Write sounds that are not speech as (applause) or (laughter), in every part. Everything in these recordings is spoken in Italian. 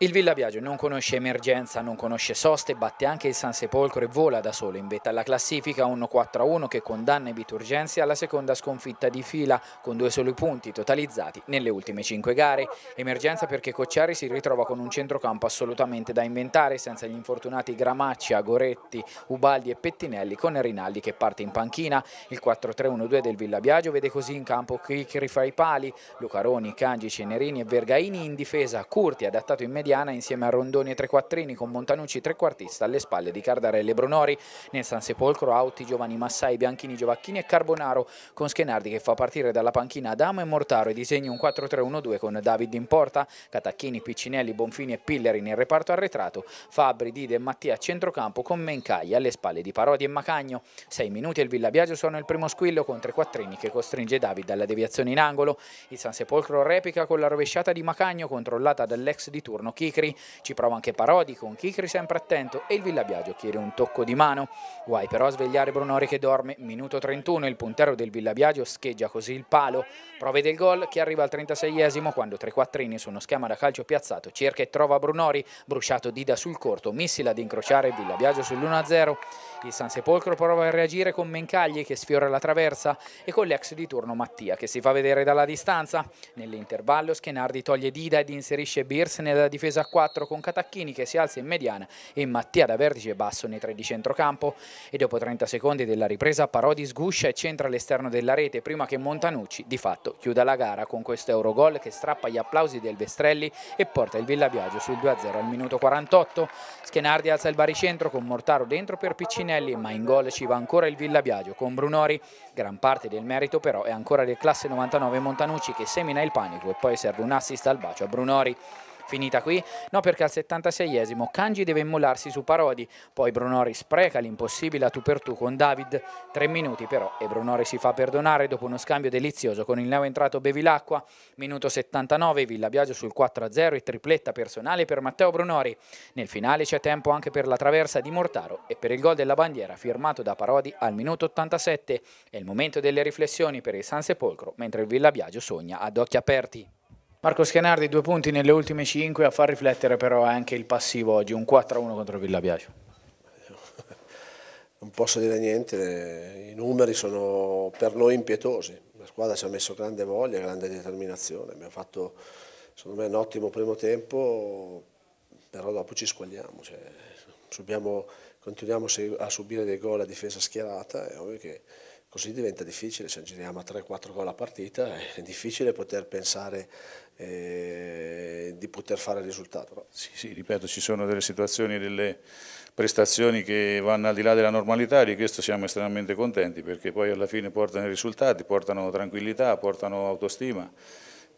Il Villa Viaggio non conosce emergenza, non conosce soste, batte anche il San Sepolcro e vola da solo in vetta alla classifica 1-4-1 che condanna i Biturgenzi alla seconda sconfitta di fila con due soli punti totalizzati nelle ultime cinque gare. Emergenza perché Cocciari si ritrova con un centrocampo assolutamente da inventare senza gli infortunati Gramaccia, Goretti, Ubaldi e Pettinelli con Rinaldi che parte in panchina. Il 4-3-1-2 del Villa Viaggio vede così in campo Cricri fra i pali, Lucaroni, Cangi, Cenerini e Vergaini in difesa, Curti adattato in immediatamente Diana insieme a Rondoni e Trequattrini con Montanucci trequartista alle spalle di Cardarelli e Brunori. Nel San Sepolcro Auti, Giovanni Massai, Bianchini, Giovacchini e Carbonaro con Schenardi che fa partire dalla panchina Adamo e Mortaro e disegna un 4-3-1-2 con David in porta, Catacchini, Piccinelli, Bonfini e Pilleri nel reparto arretrato, Fabri, Dide e Mattia a centrocampo con Mencaglia alle spalle di Parodi e Macagno. 6 minuti e il Villabiagio suona il primo squillo con Trequattrini che costringe David alla deviazione in angolo. Il San Sepolcro replica con la rovesciata di Macagno controllata dall'ex di turno Chicri, ci prova anche Parodi con Chicri sempre attento e il Villabiagio chiede un tocco di mano. Guai però a svegliare Brunori che dorme, minuto 31 il puntero del Villabiagio scheggia così il palo, prove del gol che arriva al 36esimo quando tre quattrini su uno schema da calcio piazzato cerca e trova Brunori, bruciato Dida sul corto, missila ad incrociare Villabiagio sull'1-0 il San Sepolcro prova a reagire con Mencagli che sfiora la traversa e con l'ex di turno Mattia che si fa vedere dalla distanza. Nell'intervallo Schenardi toglie Dida ed inserisce Birs nella difesa a 4 con Catacchini che si alza in mediana e Mattia da vertice basso nei tre di centrocampo. E dopo 30 secondi della ripresa Parodi sguscia e centra all'esterno della rete prima che Montanucci di fatto chiuda la gara con questo Eurogol che strappa gli applausi del Vestrelli e porta il Villa Biagio sul 2-0 al minuto 48. Schenardi alza il baricentro con Mortaro dentro per Piccini Martinelli, ma in gol ci va ancora il Villa Biagio con Brunori. Gran parte del merito però è ancora del classe 99 Montanucci che semina il panico e poi serve un assist al bacio a Brunori. Finita qui? No perché al 76esimo Kanji deve immolarsi su Parodi, poi Brunori spreca l'impossibile a tu per tu con David, tre minuti però e Brunori si fa perdonare dopo uno scambio delizioso con il neoentrato Bevilacqua, minuto 79 Villa Biagio sul 4-0 e tripletta personale per Matteo Brunori. Nel finale c'è tempo anche per la traversa di Mortaro e per il gol della bandiera firmato da Parodi al minuto 87. È il momento delle riflessioni per il San Sepolcro mentre il Villa Biagio sogna ad occhi aperti. Marco Schianardi, due punti nelle ultime cinque, a far riflettere però anche il passivo oggi, un 4-1 contro Villabiacio. Non posso dire niente, i numeri sono per noi impietosi, la squadra ci ha messo grande voglia, grande determinazione, abbiamo fatto secondo me un ottimo primo tempo, però dopo ci squagliamo, cioè, subiamo, continuiamo a subire dei gol a difesa schierata, è ovvio che Così diventa difficile, se giriamo a 3-4 gol a partita è difficile poter pensare eh, di poter fare il risultato. No? Sì, sì, ripeto, ci sono delle situazioni, delle prestazioni che vanno al di là della normalità e di questo siamo estremamente contenti perché poi alla fine portano i risultati, portano tranquillità, portano autostima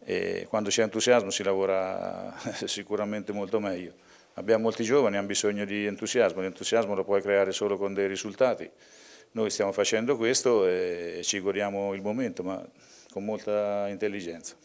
e quando c'è entusiasmo si lavora (laughs) sicuramente molto meglio. Abbiamo molti giovani, hanno bisogno di entusiasmo, l'entusiasmo lo puoi creare solo con dei risultati. Noi stiamo facendo questo e ci godiamo il momento, ma con molta intelligenza.